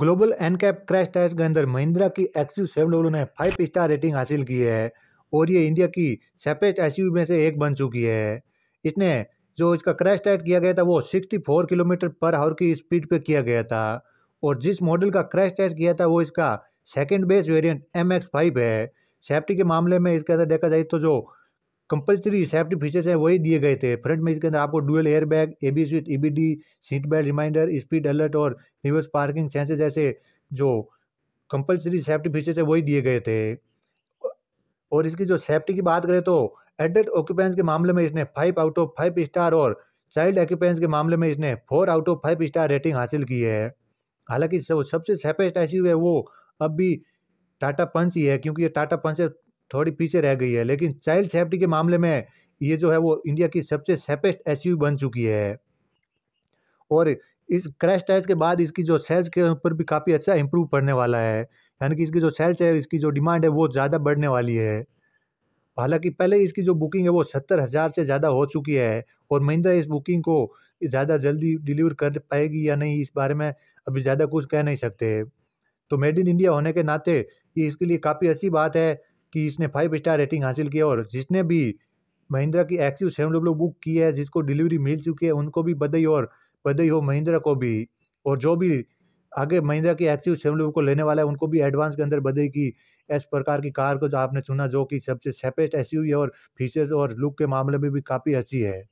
global NCAP crash test के अंदर महिंद्रा की यू सेवन डब्ल्यू ने फाइव स्टार रेटिंग हासिल की है और ये इंडिया की सेपेस्ट एस में से एक बन चुकी है इसने जो इसका क्रैश टेस्ट किया गया था वो 64 किलोमीटर पर आवर की स्पीड पे किया गया था और जिस मॉडल का क्रैश टेस्ट किया था वो इसका second base variant M X five है सेफ्टी के मामले में इसके अंदर देखा जाए तो जो कंपलसरी सेफ्टी फीचर्स हैं वही दिए गए थे फ्रंट में इसके अंदर आपको dual air bag A B switch E B D seat belt reminder speed alert और रिवर्स पार्किंग सेंसर जैसे जो कंपलसरी सेफ्टी फीचर्स है वही दिए गए थे और इसकी जो सेफ्टी की बात करें तो एडल्ट ऑक्यूपेंस के मामले में इसने five out of five star और चाइल्ड ऑक्यूपेंस के मामले में इसने four out of five star rating हासिल की है हालांकि सबसे सेफेस्ट हुई है वो अब भी टाटा पंच ही है क्योंकि ये टाटा पंच थोड़ी पीछे रह गई है लेकिन चाइल्ड सेफ्टी के मामले में ये जो है वो इंडिया की सबसे सेफेस्ट एस बन चुकी है और इस क्रैश टेस्ट के बाद इसकी जो सेल्स के ऊपर भी काफ़ी अच्छा इंप्रूव पड़ने वाला है यानी कि इसकी जो सेल्स है इसकी जो डिमांड है वो ज़्यादा बढ़ने वाली है हालांकि पहले इसकी जो बुकिंग है वो सत्तर हज़ार से ज़्यादा हो चुकी है और महिंद्रा इस बुकिंग को ज़्यादा जल्दी डिलीवर कर पाएगी या नहीं इस बारे में अभी ज़्यादा कुछ कह नहीं सकते तो मेड इन इंडिया होने के नाते ये इसके लिए काफ़ी अच्छी बात है कि इसने फाइव स्टार रेटिंग हासिल किया और जिसने भी महिंद्रा की X U seven W book की है जिसको डिलीवरी मिल चुकी है उनको भी बधाई और बधाई हो महिंद्रा को भी और जो भी आगे महिंद्रा की एक्टिव सेवन को लेने वाला है उनको भी एडवांस के अंदर बधाई की इस प्रकार की कार को जो आपने चुना जो कि सबसे सेपेस्ट एस है और फीचर्स और लुक के मामले में भी काफ़ी अच्छी है